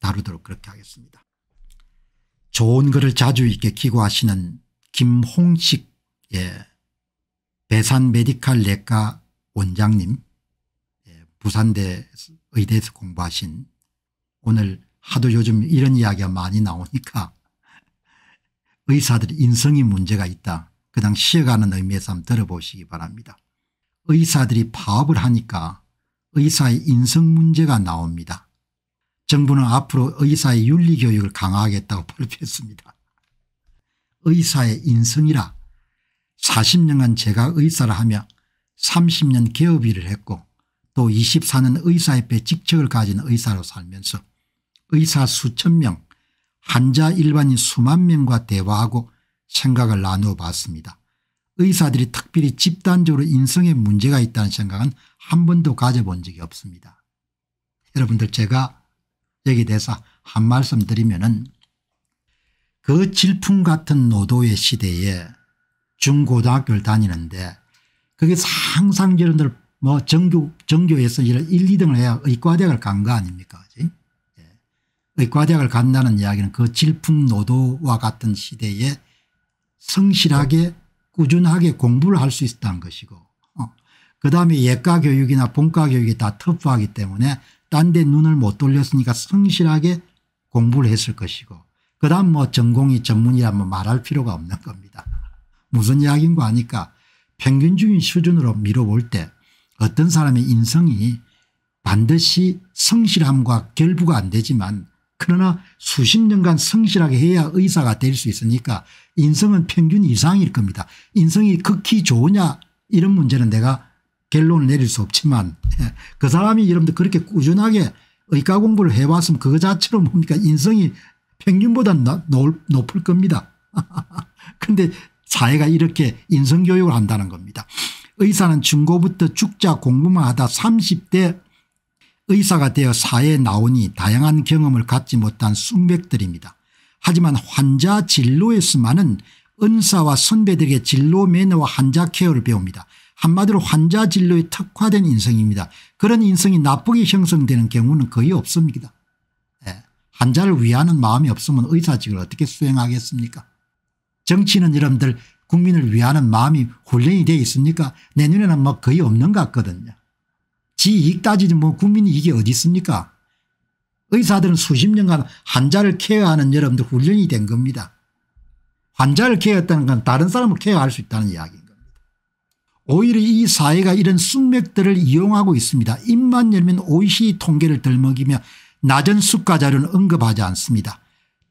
다루도록 그렇게 하겠습니다. 좋은 글을 자주 있게 기고하시는 김홍식의 배산 메디칼 내과 원장님 예, 부산대 의대에서 공부하신 오늘 하도 요즘 이런 이야기가 많이 나오니까 의사들 인성이 문제가 있다. 그냥 쉬어가는 의미에서 한번 들어보시기 바랍니다. 의사들이 파업을 하니까 의사의 인성 문제가 나옵니다. 정부는 앞으로 의사의 윤리교육을 강화하겠다고 발표했습니다. 의사의 인성이라 40년간 제가 의사를 하며 30년 개업 일을 했고 또 24년 의사협회 직책을 가진 의사로 살면서 의사 수천 명 환자 일반인 수만 명과 대화하고 생각을 나누어 봤습니다. 의사들이 특별히 집단적으로 인성에 문제가 있다는 생각은 한 번도 가져본 적이 없습니다. 여러분들 제가 여기 대해한 말씀 드리면은 그 질풍 같은 노도의 시대에 중고등학교를 다니는데 그게 항상 여러분들 뭐 정교, 정교에서 1, 2등을 해야 의과대학을 간 거 아닙니까? 그지? 예. 의과대학을 간다는 이야기는 그 질풍 노도와 같은 시대에 성실하게 꾸준하게 공부를 할 수 있었다는 것이고 어. 그다음에 예과 교육이나 본과 교육이 다 터프하기 때문에 딴데 눈을 못 돌렸으니까 성실하게 공부를 했을 것이고 그다음 뭐 전공이 전문이라 뭐 말할 필요가 없는 겁니다. 무슨 이야기인 거 아니까 평균적인 수준으로 미뤄볼때 어떤 사람의 인성이 반드시 성실함과 결부가 안 되지만 그러나 수십 년간 성실하게 해야 의사가 될 수 있으니까 인성은 평균 이상일 겁니다. 인성이 극히 좋으냐 이런 문제는 내가 결론을 내릴 수 없지만 예, 그 사람이 여러분들 그렇게 꾸준하게 의과 공부를 해왔으면 그 자체로 뭡니까 인성이 평균보다 높을 겁니다. 그런데 사회가 이렇게 인성교육을 한다는 겁니다. 의사는 중고부터 죽자 공부만 하다 30대 의사가 되어 사회에 나오니 다양한 경험을 갖지 못한 숭백들입니다 하지만 환자 진로에서만은 은사와 선배들에게 진로 매너와 환자 케어를 배웁니다. 한마디로 환자 진료에 특화된 인성입니다. 그런 인성이 나쁘게 형성되는 경우는 거의 없습니다. 예. 환자를 위하는 마음이 없으면 의사직을 어떻게 수행하겠습니까 정치는 여러분들 국민을 위하는 마음이 훈련이 되어 있습니까 내년에는뭐 거의 없는 것 같거든요. 지 이익 따지지 뭐 국민이 이게 어디 있습니까 의사들은 수십 년간 환자를 케어하는 여러분들 훈련이 된 겁니다. 환자를 케어했다는 건 다른 사람을 케어할 수 있다는 이야기. 오히려 이 사회가 이런 숙맥들을 이용하고 있습니다. 입만 열면 오이시 통계를 덜먹이며 낮은 수가자료는 언급하지 않습니다.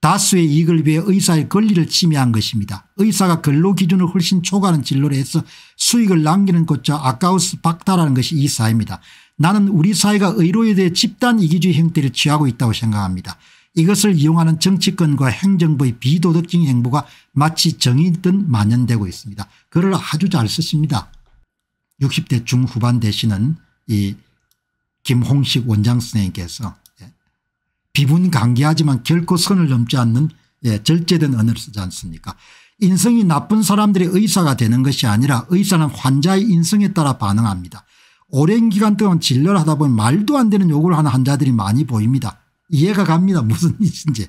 다수의 이익을 위해 의사의 권리를 침해한 것입니다. 의사가 근로 기준을 훨씬 초과하는 진로를 해서 수익을 남기는 것자 아까우스 박탈하는 것이 이 사회입니다. 나는 우리 사회가 의료에 대해 집단 이기주의 형태를 취하고 있다고 생각합니다. 이것을 이용하는 정치권과 행정부의 비도덕적인 행보가 마치 정이 든 만연되고 있습니다. 글을 아주 잘 쓰십니다. 60대 중후반 되시는 이 김홍식 원장 선생님께서 예, 비분 강기하지만 결코 선을 넘지 않는 예, 절제된 언어를 쓰지 않습니까 인성이 나쁜 사람들의 의사가 되는 것이 아니라 의사는 환자의 인성에 따라 반응합니다. 오랜 기간 동안 진료를 하다 보면 말도 안 되는 요구를 하는 환자들이 많이 보입니다. 이해가 갑니다. 무슨 일인지.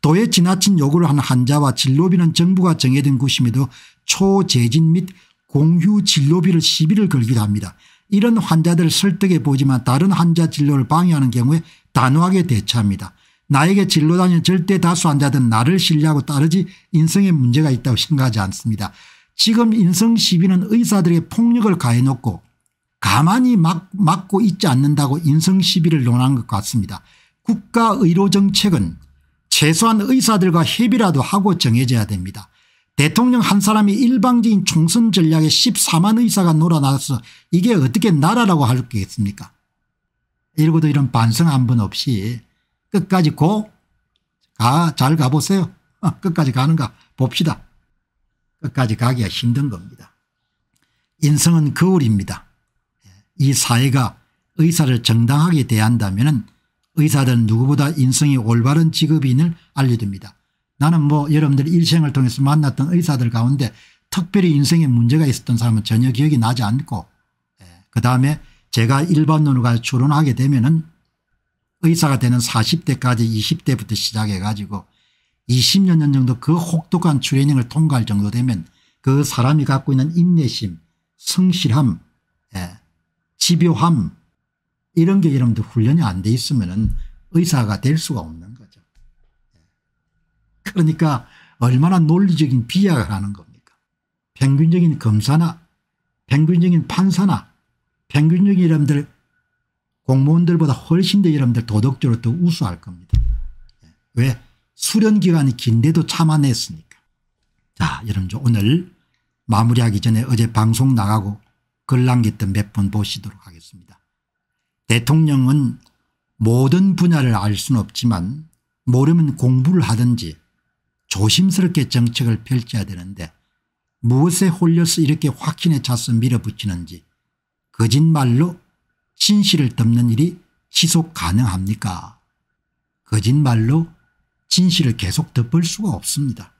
도에 지나친 요구를 하는 환자와 진료비는 정부가 정해둔 곳임에도 초재진 및 공휴 진료비를 시비를 걸기도 합니다. 이런 환자들을 설득해 보지만 다른 환자 진료를 방해하는 경우에 단호하게 대처합니다. 나에게 진료 다니는 절대 다수 환자들은 나를 신뢰하고 따르지 인성에 문제가 있다고 생각하지 않습니다. 지금 인성 시비는 의사들의 폭력을 가해놓고 가만히 막, 막고 있지 않는다고 인성 시비를 논한 것 같습니다. 국가의료정책은 최소한 의사들과 협의라도 하고 정해져야 됩니다. 대통령 한 사람이 일방적인 총선 전략에 14만 의사가 놀아나서 이게 어떻게 나라라고 할 거겠습니까 이러고도 이런 반성 한 번 없이 끝까지 고가잘 가보세요. 어, 끝까지 가는가 봅시다. 끝까지 가기가 힘든 겁니다. 인성은 거울입니다. 이 사회가 의사를 정당하게 대한다면 의사들은 누구보다 인성이 올바른 직업인을 알려줍니다. 나는 뭐 여러분들이 일생을 통해서 만났던 의사들 가운데 특별히 인생에 문제가 있었던 사람은 전혀 기억이 나지 않고 예. 그다음에 제가 일반론으로 가서 추론하게 되면 은 의사가 되는 40대까지 20대부터 시작해 가지고 20년 정도 그 혹독한 트레이닝을 통과할 정도 되면 그 사람이 갖고 있는 인내심 성실함 예. 집요함 이런 게 여러분들 훈련이 안 돼 있으면 은 의사가 될 수가 없는 거예요. 그러니까 얼마나 논리적인 비약을 하는 겁니까 평균적인 검사나 평균적인 판사나 평균적인 여러분들 공무원들보다 훨씬 더여러분들 도덕적으로 더 우수할 겁니다. 예. 왜? 수련기간이 긴데도 참아냈으니까. 자 여러분 오늘 마무리하기 전에 어제 방송 나가고 글 남겼던 몇 분 보시도록 하겠습니다. 대통령은 모든 분야를 알 수는 없지만 모르면 공부를 하든지 조심스럽게 정책을 펼쳐야 되는데 무엇에 홀려서 이렇게 확신에 차서 밀어붙이는지 거짓말로 진실을 덮는 일이 지속 가능합니까 거짓말로 진실을 계속 덮을 수가 없습니다.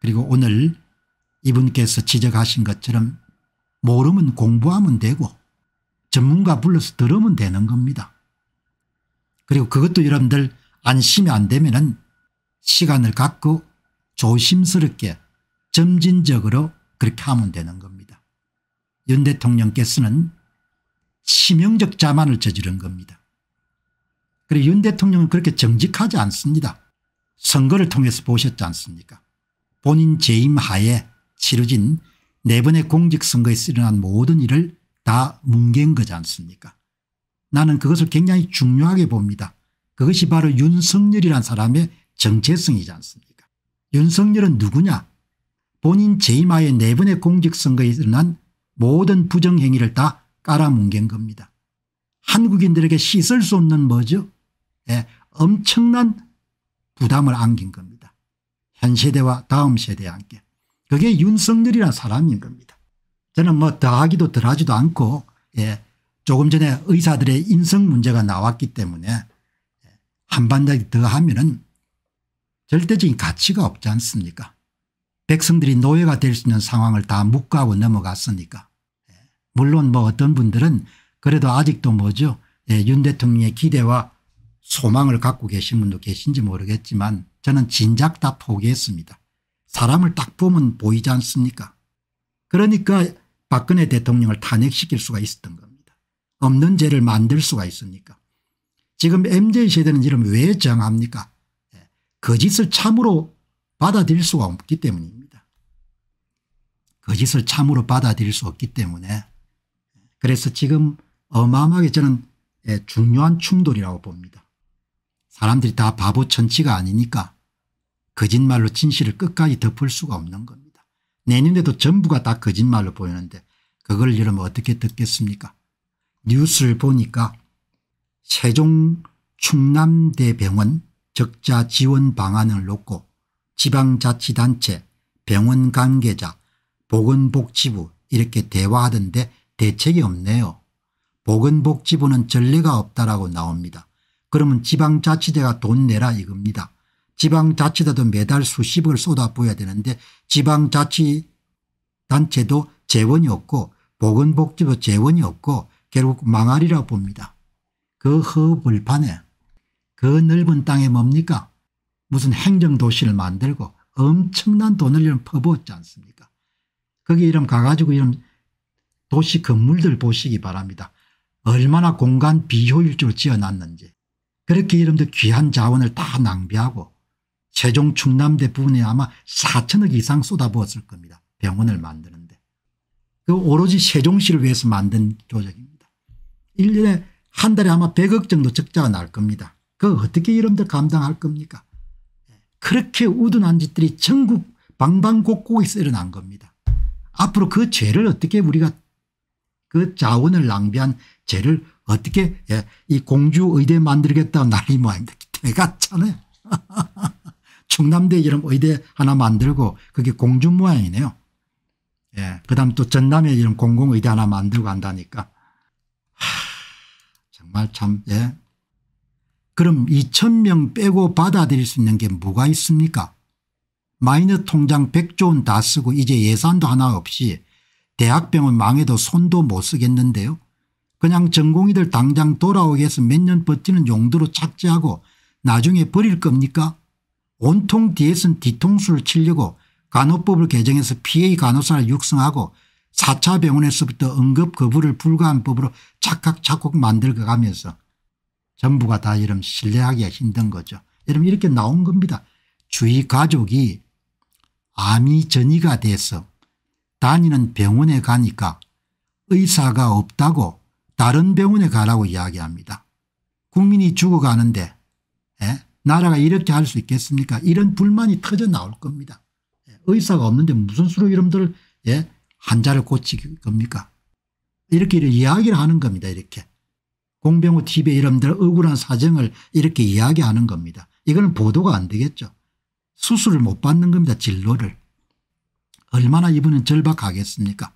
그리고 오늘 이분께서 지적하신 것처럼 모르면 공부하면 되고 전문가 불러서 들으면 되는 겁니다. 그리고 그것도 여러분들 안심이 안 되면 은 시간을 갖고 조심스럽게 점진적으로 그렇게 하면 되는 겁니다. 윤 대통령께서는 치명적 자만을 저지른 겁니다. 그래 윤 대통령은 그렇게 정직하지 않습니다. 선거를 통해서 보셨지 않습니까 본인 재임 하에 치러진 네 번의 공직선거에서 일어난 모든 일을 다 뭉갠 거지 않습니까 나는 그것을 굉장히 중요하게 봅니다. 그것이 바로 윤석열이란 사람의 정체성이지 않습니까 윤석열은 누구냐 본인 재임하에 네 번의 공직선거에 일어난 모든 부정행위를 다 깔아뭉갠 겁니다. 한국인들에게 씻을 수 없는 뭐죠 네, 엄청난 부담을 안긴 겁니다. 현 세대와 다음 세대에 함께 그게 윤석열이라 사람인 겁니다. 저는 뭐 더하기도 덜하지도 않고 예, 조금 전에 의사들의 인성 문제가 나왔기 때문에 예, 한반더 더하면 은 절대적인 가치가 없지 않습니까 백성들이 노예가 될 수 있는 상황을 다 묵과하고 넘어갔으니까 예. 물론 뭐 어떤 분들은 그래도 아직도 뭐죠 예, 윤 대통령의 기대와 소망을 갖고 계신 분도 계신지 모르겠지만 저는 진작 다 포기했습니다. 사람을 딱 보면 보이지 않습니까 그러니까 박근혜 대통령을 탄핵시킬 수가 있었던 겁니다. 없는 죄를 만들 수가 있습니까 지금 MZ세대는 이름 왜 정합니까 거짓을 참으로 받아들일 수가 없기 때문입니다. 거짓을 참으로 받아들일 수 없기 때문에 그래서 지금 어마어마하게 저는 예, 중요한 충돌이라고 봅니다. 사람들이 다 바보 천치가 아니니까 거짓말로 진실을 끝까지 덮을 수가 없는 겁니다. 내년에도 전부가 다 거짓말로 보이는데 그걸 여러분 어떻게 듣겠습니까 뉴스를 보니까 세종 충남대병원 적자 지원 방안을 놓고 지방자치단체, 병원 관계자, 보건복지부 이렇게 대화하던데 대책이 없네요. 보건복지부는 전례가 없다라고 나옵니다. 그러면 지방자치대가 돈 내라 이겁니다. 지방자치대도 매달 수십을 쏟아부어야 되는데 지방자치단체도 재원이 없고 보건복지부 재원이 없고 결국 망아리라 봅니다. 그 허불판에 그 넓은 땅에 뭡니까 무슨 행정도시를 만들고 엄청난 돈을 이런 퍼부었지 않습니까 거기 이름 가가지고 이런 도시 건물들 보시기 바랍니다. 얼마나 공간 비효율적으로 지어놨는지 그렇게 이름도 귀한 자원을 다 낭비하고 최종 충남대 부분에 아마 4천억 이상 쏟아부었을 겁니다. 병원을 만드는데. 그 오로지 세종시를 위해서 만든 조직입니다. 1년에 한 달에 아마 100억 정도 적자가 날 겁니다. 그 어떻게 여러분들 감당할 겁니까? 그렇게 우둔한 짓들이 전국 방방곡곡에서 일어난 겁니다. 앞으로 그 죄를 어떻게 우리가 그 자원을 낭비한 죄를 어떻게 예, 이 공주의대 만들겠다고 난리 모양입니 대같잖아요. 충남대 이름 의대 하나 만들고 그게 공주 모양이네요. 예, 그 다음 또 전남에 이런 공공의대 하나 만들고 한다니까. 하, 정말 참, 예, 그럼 2천명 빼고 받아들일 수 있는 게 뭐가 있습니까 마이너 통장 100조 원 다 쓰고 이제 예산도 하나 없이 대학병원 망해도 손도 못 쓰겠는데요. 그냥 전공의들 당장 돌아오게 해서 몇 년 버티는 용도로 착지하고 나중에 버릴 겁니까? 온통 뒤에선 뒤통수를 치려고 간호법을 개정해서 PA 간호사를 육성하고 4차 병원에서부터 응급 거부를 불가한 법으로 착각착각 만들어가면서 전부가 다 이런 신뢰하기가 힘든 거죠. 여러분 이렇게 나온 겁니다. 주위 가족이 암이 전이가 돼서 다니는 병원에 가니까 의사가 없다고 다른 병원에 가라고 이야기합니다. 국민이 죽어가는데 에? 예? 나라가 이렇게 할 수 있겠습니까 이런 불만이 터져 나올 겁니다. 예, 의사가 없는데 무슨 수로 이름들 예? 환자를 고치겁니까 이렇게 이야기를 하는 겁니다. 이렇게. 공병호 TV 의 이름들 억울한 사정을 이렇게 이야기하는 겁니다. 이건 보도가 안 되겠죠. 수술을 못 받는 겁니다. 진로를. 얼마나 이분은 절박하겠습니까.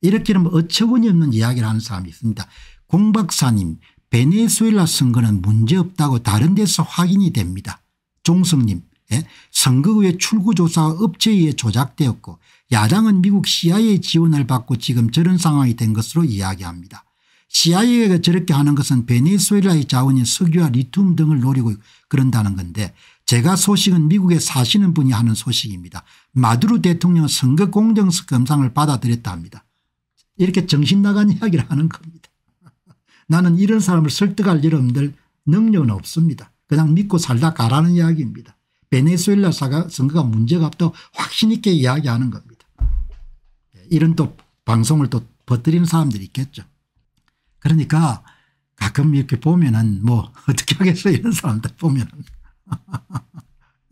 이렇게 는면 뭐 어처구니 없는 이야기를 하는 사람이 있습니다. 공박사님 베네수엘라 선거는 문제없다고 다른 데서 확인이 됩니다. 종성님 예? 선거 후에 출구조사가 업체에 의해 조작되었고 야당은 미국 CIA 지원을 받고 지금 저런 상황이 된 것으로 이야기합니다. CIA가 저렇게 하는 것은 베네수엘라의 자원인 석유와 리튬 등을 노리고 그런다는 건데 제가 소식은 미국에 사시는 분이 하는 소식입니다. 마두로 대통령 은 선거 공정성 검상을 받아들였다 합니다. 이렇게 정신 나간 이야기를 하는 겁니다. 나는 이런 사람을 설득할 여러분들 능력은 없습니다. 그냥 믿고 살다 가라는 이야기입니다. 베네수엘라 사가 선거가 문제가 없다고 확신 있게 이야기하는 겁니다. 예, 이런 또 방송을 또퍼뜨리는 사람들이 있겠죠. 그러니까 가끔 이렇게 보면은 뭐 어떻게 하겠어요 이런 사람들 보면은.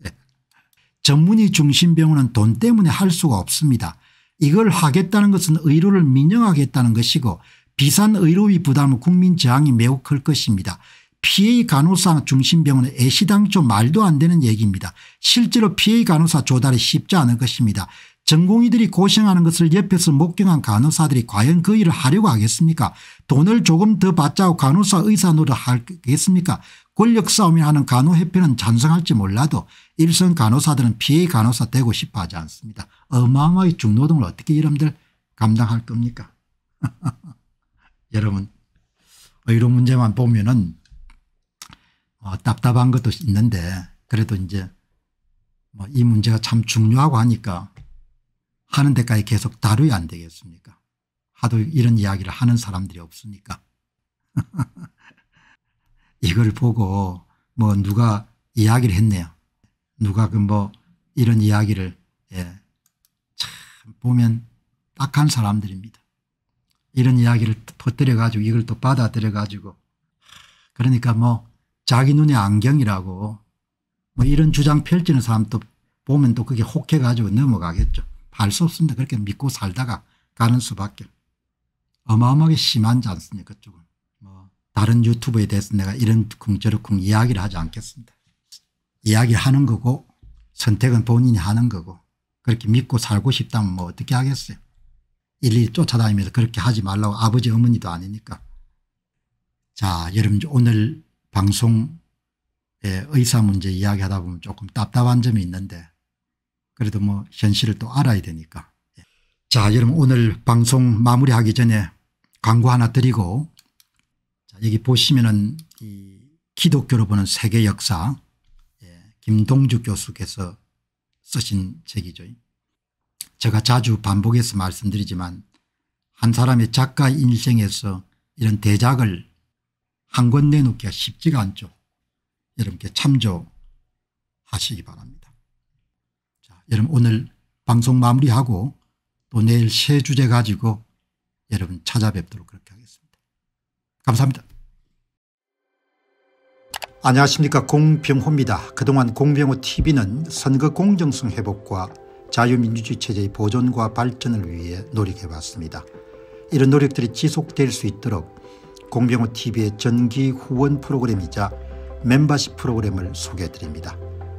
예. 전문의 중심 병원은 돈 때문에 할 수가 없습니다. 이걸 하겠다는 것은 의료를 민영하겠다는 것이고 비싼 의료비 부담은 국민 저항이 매우 클 것입니다. PA 간호사 중심병원은 애시당초 말도 안 되는 얘기입니다. 실제로 PA 간호사 조달이 쉽지 않을 것입니다. 전공의들이 고생하는 것을 옆에서 목격한 간호사들이 과연 그 일을 하려고 하겠습니까 돈을 조금 더 받자고 간호사 의사 노릇 하겠습니까 권력 싸움이 하는 간호협회는 찬성할지 몰라도 일선 간호사들은 피해 간호사 되고 싶어 하지 않습니다. 어마어마하게 중노동을 어떻게 이름들 감당할 겁니까 여러분 이런 문제만 보면 은뭐 답답한 것도 있는데 그래도 이제 뭐이 문제가 참 중요하고 하니까 하는 데까지 계속 다루야 안 되겠습니까 하도 이런 이야기를 하는 사람들이 없으니까 이걸 보고 뭐 누가 이야기를 했네요 누가 그 뭐 이런 이야기를 예. 참 보면 악한 사람들입니다 이런 이야기를 퍼뜨려 가지고 이걸 또 받아들여 가지고 그러니까 뭐 자기 눈의 안경이라고 뭐 이런 주장 펼치는 사람도 보면 또 그게 혹해 가지고 넘어가겠죠. 알수 없습니다. 그렇게 믿고 살다가 가는 수밖에. 어마어마하게 심한지 않습니까 그쪽은. 뭐 다른 유튜브에 대해서 내가 이런 쿵저쿵 이야기를 하지 않겠습니다. 이야기를 하는 거고 선택은 본인이 하는 거고 그렇게 믿고 살고 싶다면 뭐 어떻게 하겠어요. 일일이 쫓아다니면서 그렇게 하지 말라고 아버지 어머니도 아니니까. 자 여러분 오늘 방송 의사 문제 이야기하다 보면 조금 답답한 점이 있는데 그래도 뭐 현실을 또 알아야 되니까. 예. 자 여러분 오늘 방송 마무리하기 전에 광고 하나 드리고 여기 보시면은 기독교로 보는 세계 역사 예, 김동주 교수께서 쓰신 책이죠. 제가 자주 반복해서 말씀드리지만 한 사람의 작가 인생에서 이런 대작을 한 권 내놓기가 쉽지가 않죠. 여러분께 참조하시기 바랍니다. 여러분 오늘 방송 마무리하고 또 내일 새 주제 가지고 여러분 찾아뵙도록 그렇게 하겠습니다. 감사합니다. 안녕하십니까 공병호입니다. 그동안 공병호 tv는 선거 공정성 회복과 자유민주주의 체제의 보존과 발전을 위해 노력해왔습니다. 이런 노력들이 지속될 수 있도록 공병호 tv의 전기 후원 프로그램이자 멤버십 프로그램을 소개해드립니다.